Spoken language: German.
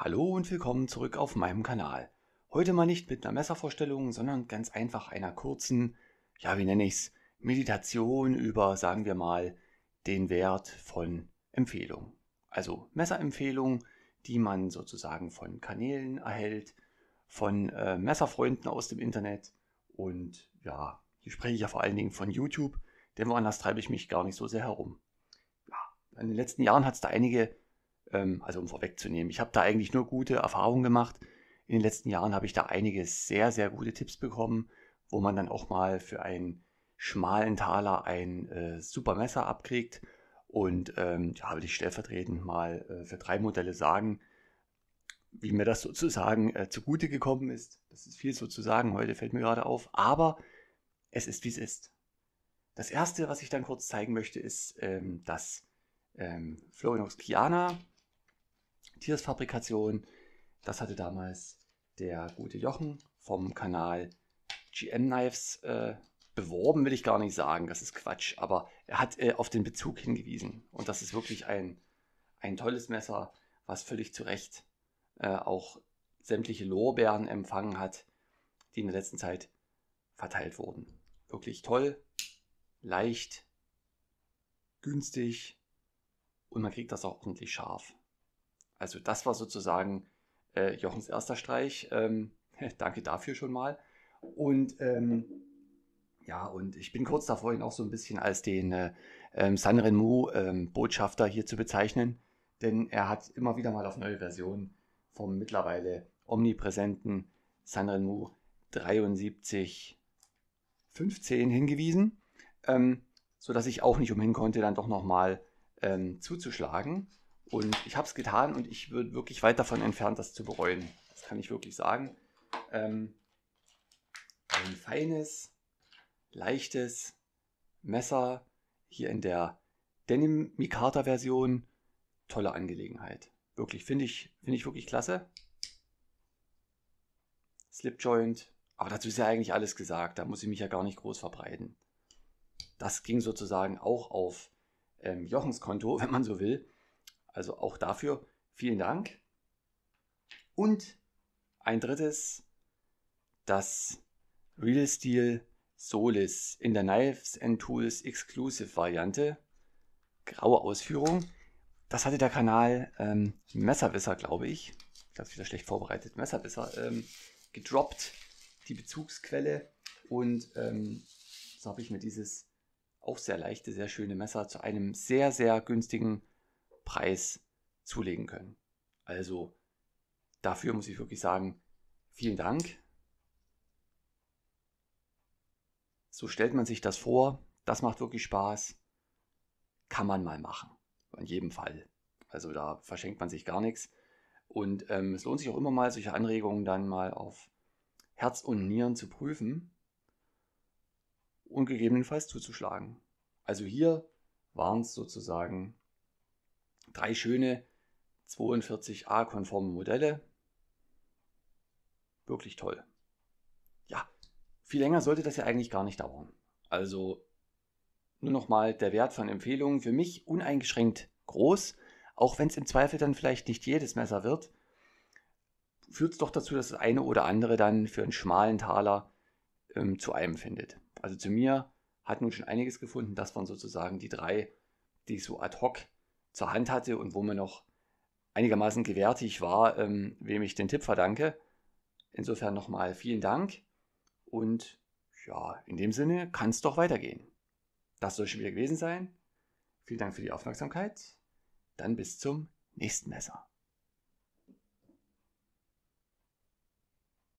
Hallo und willkommen zurück auf meinem Kanal. Heute mal nicht mit einer Messervorstellung, sondern ganz einfach einer kurzen, ja wie nenne ich es, Meditation über, sagen wir mal, den Wert von Empfehlungen. Also Messerempfehlungen, die man sozusagen von Kanälen erhält, von äh, Messerfreunden aus dem Internet und ja, hier spreche ich ja vor allen Dingen von YouTube, denn woanders treibe ich mich gar nicht so sehr herum. Ja, in den letzten Jahren hat es da einige ähm, also um vorwegzunehmen, ich habe da eigentlich nur gute Erfahrungen gemacht. In den letzten Jahren habe ich da einige sehr, sehr gute Tipps bekommen, wo man dann auch mal für einen schmalen Taler ein äh, super Messer abkriegt. Und ähm, ja, will ich stellvertretend mal äh, für drei Modelle sagen, wie mir das sozusagen äh, zugute gekommen ist. Das ist viel sozusagen heute, fällt mir gerade auf. Aber es ist, wie es ist. Das erste, was ich dann kurz zeigen möchte, ist ähm, das ähm, Florinox Kiana Tiersfabrikation. Das hatte damals der gute Jochen vom Kanal GM Knives äh, beworben, will ich gar nicht sagen, das ist Quatsch, aber er hat äh, auf den Bezug hingewiesen. Und das ist wirklich ein, ein tolles Messer, was völlig zu Recht äh, auch sämtliche Lorbeeren empfangen hat, die in der letzten Zeit verteilt wurden. Wirklich toll, leicht, günstig und man kriegt das auch ordentlich scharf. Also das war sozusagen äh, Jochens erster Streich. Ähm, danke dafür schon mal. Und ähm, ja, und ich bin kurz davor, ihn auch so ein bisschen als den äh, ähm, San Remo-Botschafter ähm, hier zu bezeichnen, denn er hat immer wieder mal auf neue Versionen vom mittlerweile omnipräsenten San Remo 7315 hingewiesen, ähm, sodass ich auch nicht umhin konnte, dann doch nochmal ähm, zuzuschlagen. Und ich habe es getan und ich würde wirklich weit davon entfernt, das zu bereuen. Das kann ich wirklich sagen. Ähm, ein feines, leichtes Messer hier in der Denim Mikata Version. Tolle Angelegenheit. Wirklich, finde ich, finde ich wirklich klasse. Slipjoint. Aber dazu ist ja eigentlich alles gesagt. Da muss ich mich ja gar nicht groß verbreiten. Das ging sozusagen auch auf ähm, Jochens Konto, wenn man so will. Also auch dafür vielen Dank. Und ein drittes, das Real Steel Solis in der Knives and Tools Exclusive Variante. Graue Ausführung. Das hatte der Kanal ähm, Messerwisser, glaube ich. Ich glaube, wieder schlecht vorbereitet. Messerwisser ähm, gedroppt, die Bezugsquelle. Und ähm, so habe ich mir dieses auch sehr leichte, sehr schöne Messer zu einem sehr, sehr günstigen Preis zulegen können. Also dafür muss ich wirklich sagen, vielen Dank. So stellt man sich das vor, das macht wirklich Spaß, kann man mal machen, in jedem Fall. Also da verschenkt man sich gar nichts. Und ähm, es lohnt sich auch immer mal, solche Anregungen dann mal auf Herz und Nieren zu prüfen und gegebenenfalls zuzuschlagen. Also hier waren es sozusagen drei schöne 42a-konforme Modelle. Wirklich toll. Ja, viel länger sollte das ja eigentlich gar nicht dauern. Also nur nochmal der Wert von Empfehlungen für mich uneingeschränkt groß, auch wenn es im Zweifel dann vielleicht nicht jedes Messer wird, führt es doch dazu, dass das eine oder andere dann für einen schmalen Taler ähm, zu einem findet. Also zu mir hat nun schon einiges gefunden. Das waren sozusagen die drei, die ich so ad hoc zur Hand hatte und wo mir noch einigermaßen gewärtig war, ähm, wem ich den Tipp verdanke. Insofern nochmal vielen Dank und ja, in dem Sinne kann es doch weitergehen. Das soll schon wieder gewesen sein. Vielen Dank für die Aufmerksamkeit. Dann bis zum nächsten Messer.